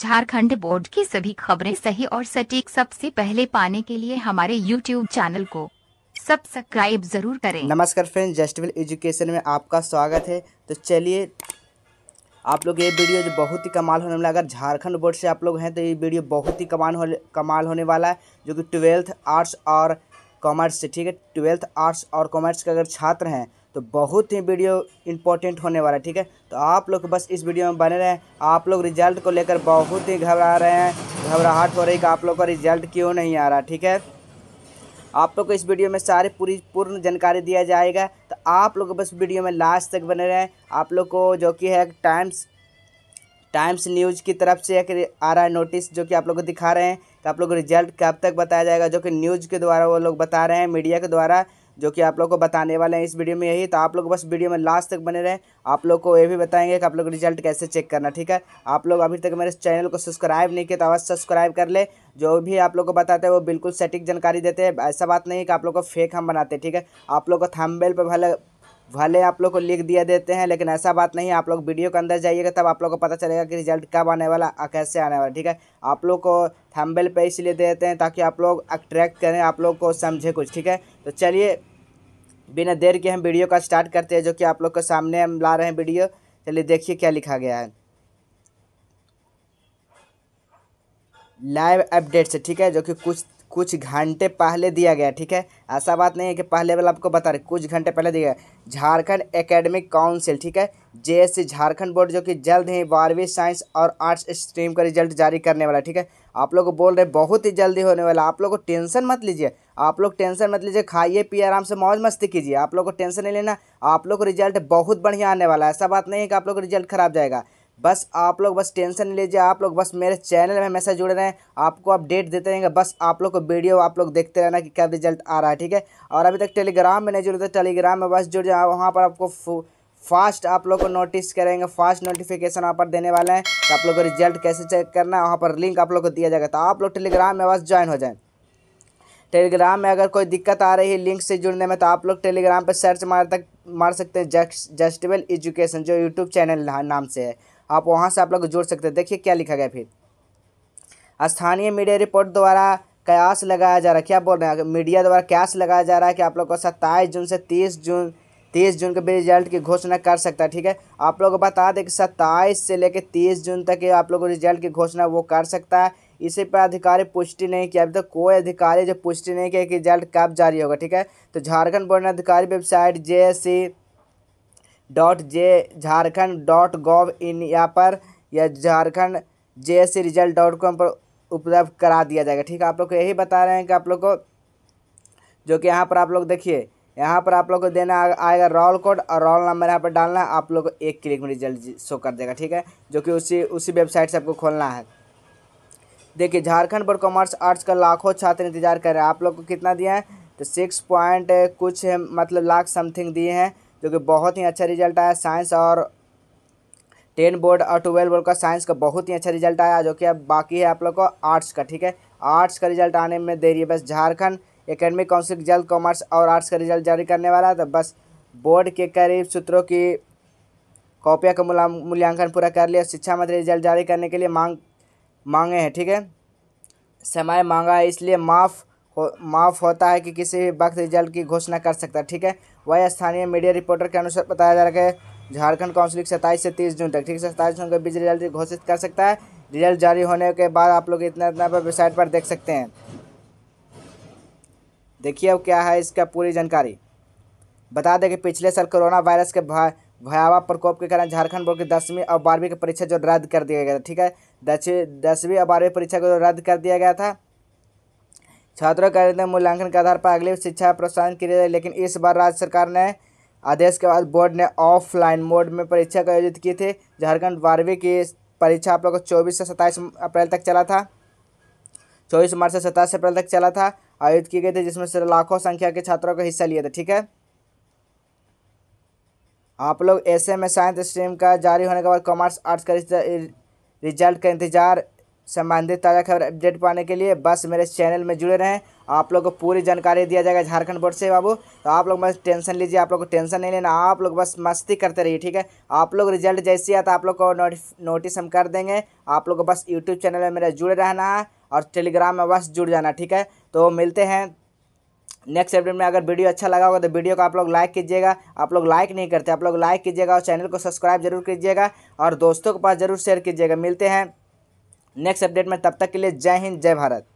Jharkhand board की सभी खबरें सही और सटीक सबसे पहले पाने के लिए हमारे YouTube चैनल को सब्सक्राइब जरूर करें नमस्कार फ्रेंड जस्टविल एजुकेशन में आपका स्वागत है तो चलिए आप लोग ये वीडियो जो बहुत ही कमाल होने वाला अगर झारखंड बोर्ड से आप लोग हैं तो ये वीडियो बहुत ही कमाल हो कमाल होने वाला है जो कि ट्वेल्थ आर्ट्स और कॉमर्स से ठीक है ट्वेल्थ आर्ट्स और कॉमर्स के अगर छात्र हैं तो बहुत ही वीडियो इंपॉर्टेंट होने वाला है ठीक है तो आप लोग बस इस वीडियो में बने रहें आप लोग रिजल्ट को लेकर बहुत ही घबरा रहे हैं घबराहट हो रही कि आप लोग का रिजल्ट क्यों नहीं आ रहा ठीक है आप लोग को इस वीडियो में सारी पूरी पूर्ण जानकारी दिया जाएगा तो आप लोग बस वीडियो में लास्ट तक बने रहें आप लोग को जो कि है टाइम्स टाइम्स न्यूज़ की तरफ से एक आ रहा है नोटिस जो कि आप लोग को दिखा रहे हैं कि तो आप लोग को रिजल्ट कब तक बताया जाएगा जो कि न्यूज़ के द्वारा वो लोग बता रहे हैं मीडिया के द्वारा जो कि आप लोग को बताने वाले हैं इस वीडियो में यही तो आप लोग बस वीडियो में लास्ट तक बने रहें आप लोग को ये भी बताएंगे कि आप लोग रिजल्ट कैसे चेक करना ठीक है आप लोग अभी तक मेरे चैनल को सब्सक्राइब नहीं किया तो अवश्य सब्सक्राइब कर ले जो भी आप लोग को बताते हैं वो बिल्कुल सटीक जानकारी देते हैं ऐसा बात नहीं कि आप लोग को फेक हम बनाते ठीक है आप लोग को थम्बेल पर भले भले आप लोग को लिख दिया देते हैं लेकिन ऐसा बात नहीं है आप लोग वीडियो के अंदर जाइएगा तब आप लोग को पता चलेगा कि रिजल्ट कब आने वाला और कैसे आने वाला ठीक है आप लोग को थंबेल पे इसलिए देते हैं ताकि आप लोग अट्रैक्ट करें आप लोग को समझे कुछ ठीक है तो चलिए बिना देर के हम वीडियो का स्टार्ट करते हैं जो कि आप लोग के सामने हम ला रहे हैं वीडियो चलिए देखिए क्या लिखा गया है लाइव अपडेट्स ठीक है जो कि कुछ कुछ घंटे पहले दिया गया ठीक है ऐसा बात नहीं है कि पहले वाला आपको बता रहे कुछ घंटे पहले दिया गया झारखंड एकेडमिक काउंसिल ठीक है जे झारखंड बोर्ड जो कि जल्द ही बारहवीं साइंस और आर्ट्स स्ट्रीम का रिजल्ट जारी करने वाला ठीक है आप लोग को बोल रहे बहुत ही जल्दी होने वाला आप लोग को टेंशन मत लीजिए आप लोग टेंशन मत लीजिए खाइए पिए आराम से मौज मस्ती कीजिए आप लोग को टेंशन नहीं लेना आप लोग को रिजल्ट बहुत बढ़िया आने वाला है ऐसा बात नहीं है कि आप लोग का रिजल्ट खराब जाएगा बस आप लोग बस टेंशन नहीं लीजिए आप लोग बस मेरे चैनल में हमेशा जुड़े रहें आपको अपडेट देते रहेंगे बस आप लोग को वीडियो आप लोग देखते रहना कि क्या रिजल्ट आ रहा है ठीक है और अभी तक टेलीग्राम में नहीं जुड़े तो टेलीग्राम में बस जुड़ जाए वहाँ पर आपको फास्ट आप लोग को नोटिस करेंगे फास्ट नोटिफिकेशन वहाँ पर देने वाले हैं कि आप लोग को रिजल्ट कैसे चेक करना है वहाँ पर लिंक आप लोग को दिया जाएगा तो आप लोग टेलीग्राम में बस ज्वाइन हो जाएँ टेलीग्राम में अगर कोई दिक्कत आ रही है लिंक से जुड़ने में तो आप लोग टेलीग्राम पर सर्च मार तक मार सकते हैं जस्ट जस्टिबल एजुकेशन जो यूट्यूब चैनल नाम से है आप वहाँ से आप लोग जोड़ सकते हैं देखिए क्या लिखा गया फिर स्थानीय मीडिया रिपोर्ट द्वारा कयास लगाया जा रहा है क्या बोल रहे हैं मीडिया द्वारा कयास लगाया जा रहा है कि आप लोग को सत्ताईस जून से तीस जून तीस जून के भी रिजल्ट की घोषणा कर सकता है ठीक है आप लोग को बता दें कि सत्ताईस से लेकर तीस जून तक आप लोग रिजल्ट की घोषणा वो कर सकता है इसी पर अधिकारी पुष्टि नहीं किया अभी तक तो कोई अधिकारी जो पुष्टि नहीं किया कि रिजल्ट कब जारी होगा ठीक है तो झारखंड बोर्ड ने अधिकारी website J C dot J Jharkhand dot gov in या पर या Jharkhand J S C result dot com पर उपलब्ध करा दिया जाएगा ठीक है आप लोग को यही बता रहे हैं कि आप लोग को जो कि यहाँ पर आप लोग देखिए यहाँ पर आप लोग को देना आएगा रोल कोड और रोल नंबर यहाँ पर डालना है आप लोग को एक क्लिक में रिजल्ट शो कर देगा ठीक है जो कि उसी उसी वेबसाइट से आपको खोलना है देखिए झारखंड बोर्ड कॉमर्स आर्ट्स का लाखों छात्र इंतजार कर रहे हैं आप लोग को कितना दिया है तो सिक्स पॉइंट कुछ मतलब लाख समथिंग दिए हैं जो कि बहुत ही अच्छा रिजल्ट आया साइंस और टेन बोर्ड और ट्वेल्व बोर्ड का साइंस का बहुत ही अच्छा रिजल्ट आया जो कि अब बाकी है आप लोग को आर्ट्स का ठीक है आर्ट्स का रिजल्ट आने में देरी है बस झारखंड एकेडमिक काउंसिल जल्द कॉमर्स और आर्ट्स का रिजल्ट जारी करने वाला है तो बस बोर्ड के करीब सूत्रों की कॉपियाँ का मूल्यांकन पूरा कर लिया शिक्षा मंत्री रिजल्ट जारी करने के लिए मांग मांगे हैं ठीक है समय मांगा है इसलिए माफ़ हो, माफ होता है कि किसी भी वक्त रिजल्ट की घोषणा कर सकता है ठीक है वही स्थानीय मीडिया रिपोर्टर के अनुसार बताया जा रहा है झारखंड काउंसिल सत्ताईस से तीस जून तक ठीक है सत्ताईस जून के बीच रिजल्ट घोषित कर सकता है रिजल्ट जारी होने के बाद आप लोग इतना इतना पर वेबसाइट पर देख सकते हैं देखिए अब क्या है इसका पूरी जानकारी बता दें कि पिछले साल कोरोना वायरस के भयावह प्रकोप के कारण झारखंड बोर्ड की दसवीं और बारहवीं की परीक्षा जो रद्द कर दिया गया था ठीक है दसवीं दसवीं और बारहवीं परीक्षा को रद्द कर दिया गया था छात्रों का आवेदन मूल्यांकन के आधार पर अगली शिक्षा प्रोत्साहन की जाए लेकिन इस बार राज्य सरकार ने आदेश के बाद बोर्ड ने ऑफलाइन मोड में परीक्षा का आयोजित की थी झारखंड बारहवीं की परीक्षा आप लोगों को चौबीस से सत्ताईस अप्रैल तक चला था चौबीस मार्च से सत्ताईस अप्रैल तक चला था आयोजित की गई थी जिसमें से लाखों संख्या के छात्रों का हिस्सा लिया था ठीक है आप लोग ऐसे में साइंस स्ट्रीम का जारी होने के बाद कॉमर्स आर्ट्स का रिजल्ट का इंतजार संबंधित ताज़ा खबर अपडेट पाने के लिए बस मेरे चैनल में जुड़े रहें आप लोग को पूरी जानकारी दिया जाएगा झारखंड बोर्ड से बाबू तो आप लोग बस टेंशन लीजिए आप लोग को टेंशन नहीं लेना आप लोग बस मस्ती करते रहिए ठीक है आप लोग रिजल्ट जैसे आता आप लोग को नोटिस हम कर देंगे आप लोग को बस यूट्यूब चैनल में मेरे जुड़े रहना है और टेलीग्राम में बस जुड़ जाना ठीक है तो मिलते हैं नेक्स्ट अपडेट में अगर वीडियो अच्छा लगा होगा तो वीडियो को आप लोग लाइक कीजिएगा आप लोग लाइक नहीं करते आप लोग लाइक कीजिएगा और चैनल को सब्सक्राइब जरूर कीजिएगा और दोस्तों के पास जरूर शेयर कीजिएगा मिलते हैं नेक्स्ट अपडेट में तब तक के लिए जय हिंद जय भारत